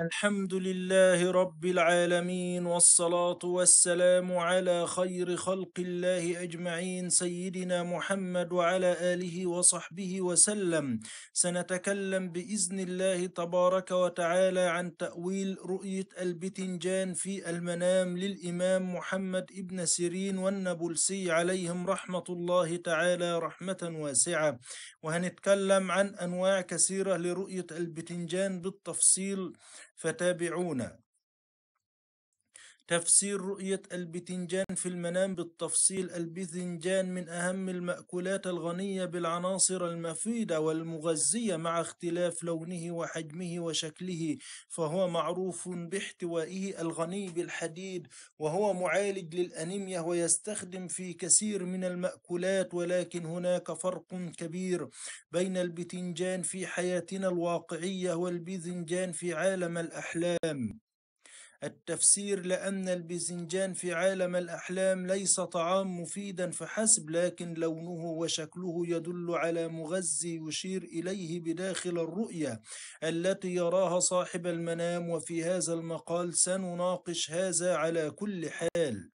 الحمد لله رب العالمين والصلاة والسلام على خير خلق الله أجمعين سيدنا محمد وعلى آله وصحبه وسلم سنتكلم بإذن الله تبارك وتعالى عن تأويل رؤية البتنجان في المنام للإمام محمد ابن سيرين والنابلسي عليهم رحمة الله تعالى رحمة واسعة وهنتكلم عن أنواع كثيرة لرؤية البتنجان بالتفصيل فتابعونا تفسير رؤية البتنجان في المنام بالتفصيل البتنجان من أهم المأكولات الغنية بالعناصر المفيدة والمغذية مع اختلاف لونه وحجمه وشكله فهو معروف باحتوائه الغني بالحديد وهو معالج للأنيميا ويستخدم في كثير من المأكولات ولكن هناك فرق كبير بين البتنجان في حياتنا الواقعية والبتنجان في عالم الأحلام التفسير لأن الباذنجان في عالم الأحلام ليس طعام مفيدا فحسب لكن لونه وشكله يدل على مغذي يشير إليه بداخل الرؤية التي يراها صاحب المنام وفي هذا المقال سنناقش هذا على كل حال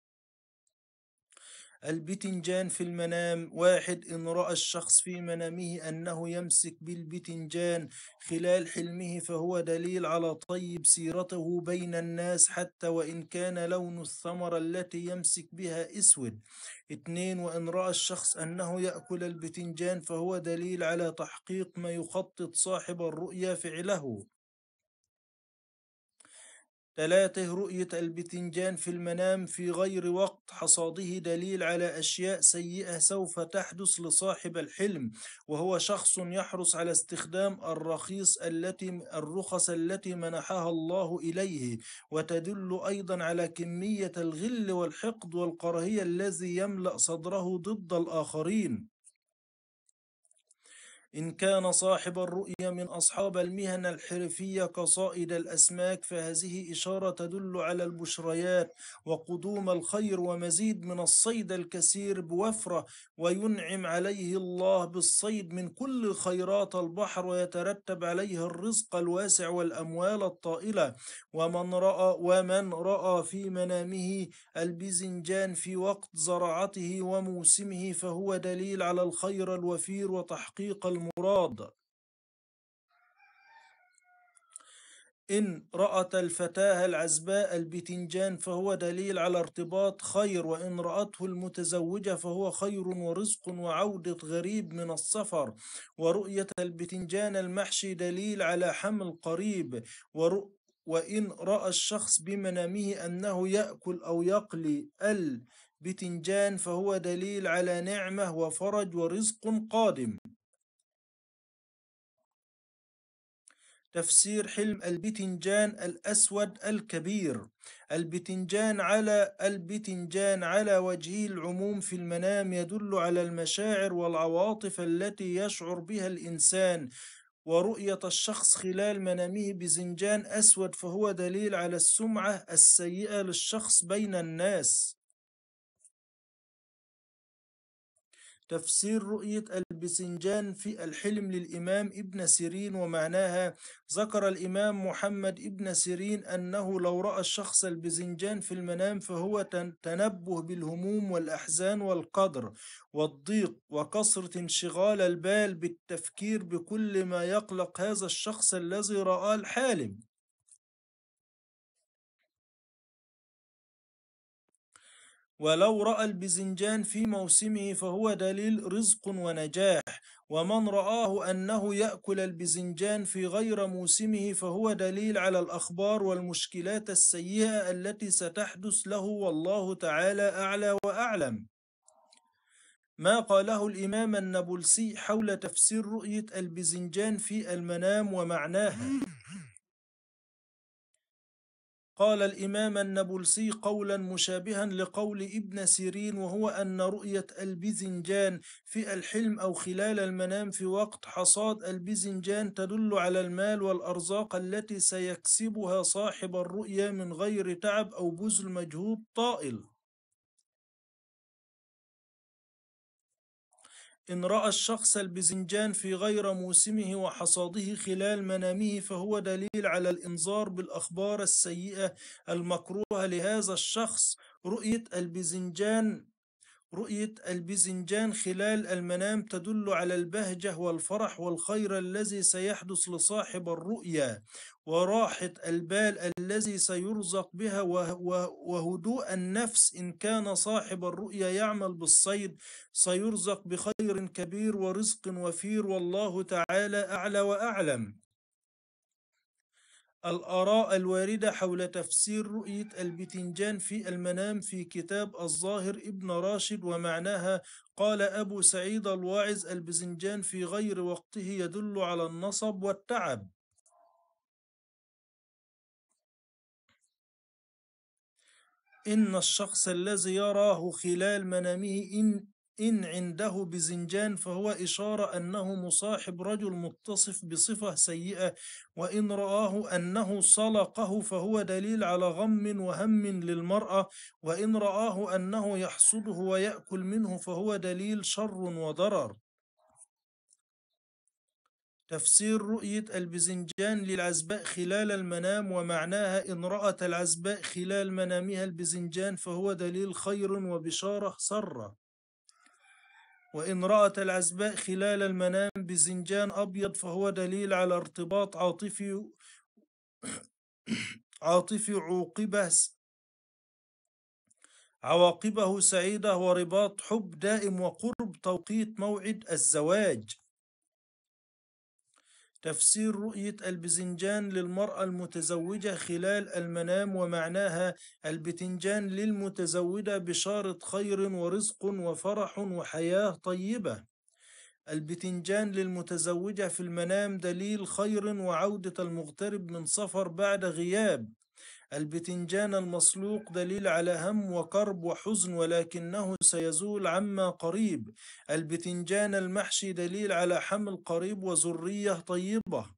البتنجان في المنام واحد إن رأى الشخص في منامه أنه يمسك بالبتنجان خلال حلمه فهو دليل على طيب سيرته بين الناس حتى وإن كان لون الثمرة التي يمسك بها أسود اثنين وإن رأى الشخص أنه يأكل البتنجان فهو دليل على تحقيق ما يخطط صاحب الرؤيا فعله ثلاثة رؤية البتنجان في المنام في غير وقت حصاده دليل على أشياء سيئة سوف تحدث لصاحب الحلم وهو شخص يحرص على استخدام الرخيص التي الرخص التي منحها الله إليه وتدل أيضا على كمية الغل والحقد والكراهية الذي يملأ صدره ضد الآخرين إن كان صاحب الرؤية من أصحاب المهن الحرفية كصائد الأسماك فهذه إشارة تدل على البشريات وقدوم الخير ومزيد من الصيد الكثير بوفرة وينعم عليه الله بالصيد من كل خيرات البحر ويترتب عليه الرزق الواسع والأموال الطائلة ومن رأى ومن رأى في منامه البزنجان في وقت زراعته وموسمه فهو دليل على الخير الوفير وتحقيق المراد إن رأت الفتاة العزباء البتنجان فهو دليل على ارتباط خير وإن رأته المتزوجة فهو خير ورزق وعودة غريب من السفر ورؤية البتنجان المحشي دليل على حمل قريب ورؤ وإن رأى الشخص بمنامه أنه يأكل أو يقلي البتنجان فهو دليل على نعمة وفرج ورزق قادم تفسير حلم البتنجان الأسود الكبير البتنجان على البتنجان على وجه العموم في المنام يدل على المشاعر والعواطف التي يشعر بها الإنسان ورؤية الشخص خلال منامه بزنجان أسود فهو دليل على السمعة السيئة للشخص بين الناس تفسير رؤية البسنجان في الحلم للإمام ابن سيرين ومعناها ذكر الإمام محمد ابن سيرين أنه لو رأى الشخص البسنجان في المنام فهو تنبه بالهموم والأحزان والقدر والضيق وكثرة انشغال البال بالتفكير بكل ما يقلق هذا الشخص الذي رآه الحالم ولو رأى البزنجان في موسمه فهو دليل رزق ونجاح ومن رآه أنه يأكل البزنجان في غير موسمه فهو دليل على الأخبار والمشكلات السيئة التي ستحدث له والله تعالى أعلى وأعلم ما قاله الإمام النابلسي حول تفسير رؤية البزنجان في المنام ومعناها قال الإمام النابلسي قولا مشابها لقول ابن سيرين وهو أن رؤية البذنجان في الحلم أو خلال المنام في وقت حصاد البذنجان تدل على المال والأرزاق التي سيكسبها صاحب الرؤيا من غير تعب أو بذل مجهود طائل إن رأى الشخص البزنجان في غير موسمه وحصاده خلال منامه فهو دليل على الإنذار بالأخبار السيئة المكروهة لهذا الشخص رؤية البزنجان رؤية الباذنجان خلال المنام تدل على البهجة والفرح والخير الذي سيحدث لصاحب الرؤيا وراحة البال الذي سيرزق بها وهدوء النفس إن كان صاحب الرؤيا يعمل بالصيد سيرزق بخير كبير ورزق وفير والله تعالى أعلى وأعلم الآراء الواردة حول تفسير رؤية البتنجان في المنام في كتاب الظاهر ابن راشد ومعناها قال أبو سعيد الواعظ البزنجان في غير وقته يدل على النصب والتعب إن الشخص الذي يراه خلال منامه إن إن عنده بزنجان فهو إشارة أنه مصاحب رجل متصف بصفة سيئة وإن رآه أنه صلقه فهو دليل على غم وهم للمرأة وإن رآه أنه يحصده ويأكل منه فهو دليل شر وضرر تفسير رؤية البزنجان للعزباء خلال المنام ومعناها إن رأت العزباء خلال منامها البزنجان فهو دليل خير وبشارة سرة وإن رأت العزباء خلال المنام بزنجان أبيض فهو دليل على ارتباط عاطفي عاطفي عوقبه عواقبه سعيدة ورباط حب دائم وقرب توقيت موعد الزواج تفسير رؤية البزنجان للمرأة المتزوجة خلال المنام ومعناها البتنجان للمتزوجة بشارة خير ورزق وفرح وحياة طيبة البتنجان للمتزوجة في المنام دليل خير وعودة المغترب من سفر بعد غياب البتنجان المسلوق دليل على هم وكرب وحزن ولكنه سيزول عما قريب البتنجان المحشي دليل على حمل قريب وذرية طيبة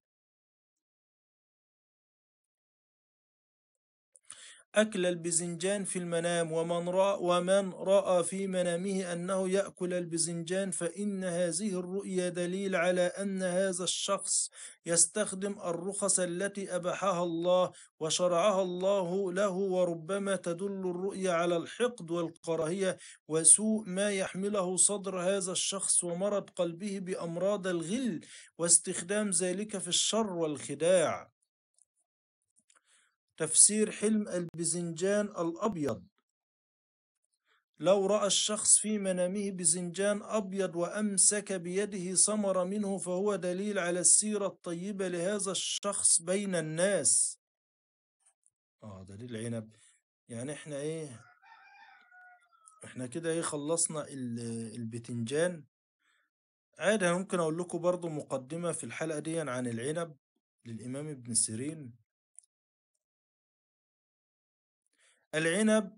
أكل البزنجان في المنام ومن رأى, ومن رأى في منامه أنه يأكل البزنجان فإن هذه الرؤيا دليل على أن هذا الشخص يستخدم الرخص التي أباحها الله وشرعها الله له وربما تدل الرؤيا على الحقد والكراهية وسوء ما يحمله صدر هذا الشخص ومرض قلبه بأمراض الغل واستخدام ذلك في الشر والخداع تفسير حلم البزنجان الأبيض لو رأى الشخص في منامه بزنجان أبيض وأمسك بيده ثمر منه فهو دليل على السيرة الطيبة لهذا الشخص بين الناس آه دليل عنب يعني إحنا إيه إحنا كده إيه خلصنا البتنجان عادة أنا ممكن أقول لكم برضو مقدمة في الحلقة دي عن العنب للإمام ابن سيرين العنب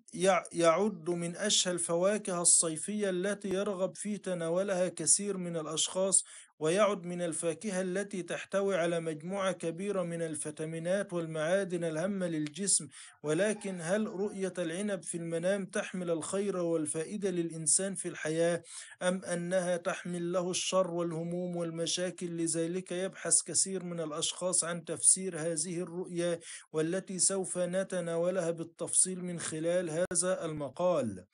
يعد من أشهى الفواكه الصيفية التي يرغب في تناولها كثير من الأشخاص ويعد من الفاكهة التي تحتوي على مجموعة كبيرة من الفيتامينات والمعادن الهامة للجسم ولكن هل رؤية العنب في المنام تحمل الخير والفائدة للإنسان في الحياة أم أنها تحمل له الشر والهموم والمشاكل لذلك يبحث كثير من الأشخاص عن تفسير هذه الرؤية والتي سوف نتناولها بالتفصيل من خلال هذا المقال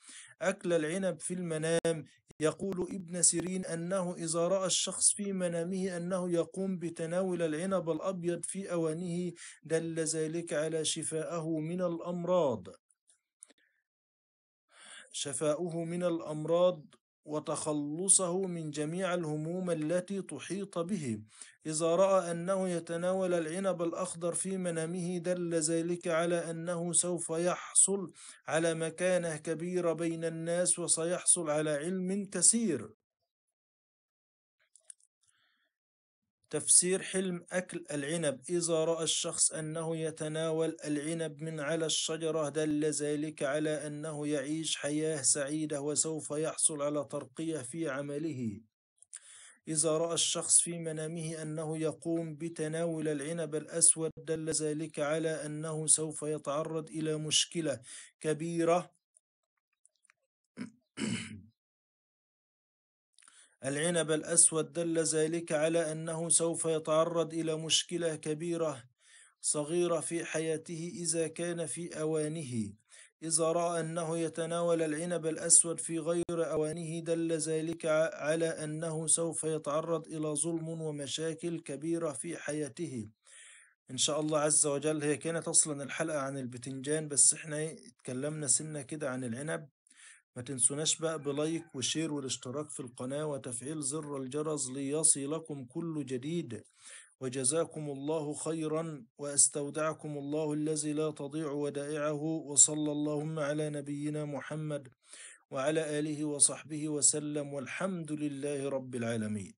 أكل العنب في المنام يقول ابن سيرين أنه إذا رأى الشخص في منامه أنه يقوم بتناول العنب الأبيض في أوانه دل ذلك على شفائه من الأمراض شفاؤه من الأمراض وتخلصه من جميع الهموم التي تحيط به إذا رأى أنه يتناول العنب الأخضر في منامه دل ذلك على أنه سوف يحصل على مكانة كبيرة بين الناس وسيحصل على علم كثير تفسير حلم أكل العنب إذا رأى الشخص أنه يتناول العنب من على الشجرة دل ذلك على أنه يعيش حياة سعيدة وسوف يحصل على ترقية في عمله إذا رأى الشخص في منامه أنه يقوم بتناول العنب الأسود دل ذلك على أنه سوف يتعرض إلى مشكلة كبيرة العنب الأسود دل ذلك على أنه سوف يتعرض إلى مشكلة كبيرة صغيرة في حياته إذا كان في أوانه إذا رأى أنه يتناول العنب الأسود في غير أوانه دل ذلك على أنه سوف يتعرض إلى ظلم ومشاكل كبيرة في حياته إن شاء الله عز وجل هي كانت أصلا الحلقة عن البتنجان بس إحنا إيه، اتكلمنا سنة كده عن العنب ما تنسوناش بقى بلايك وشير والاشتراك في القناة وتفعيل زر الجرس ليصلكم كل جديد وجزاكم الله خيرا واستودعكم الله الذي لا تضيع ودائعه وصلى اللهم على نبينا محمد وعلى آله وصحبه وسلم والحمد لله رب العالمين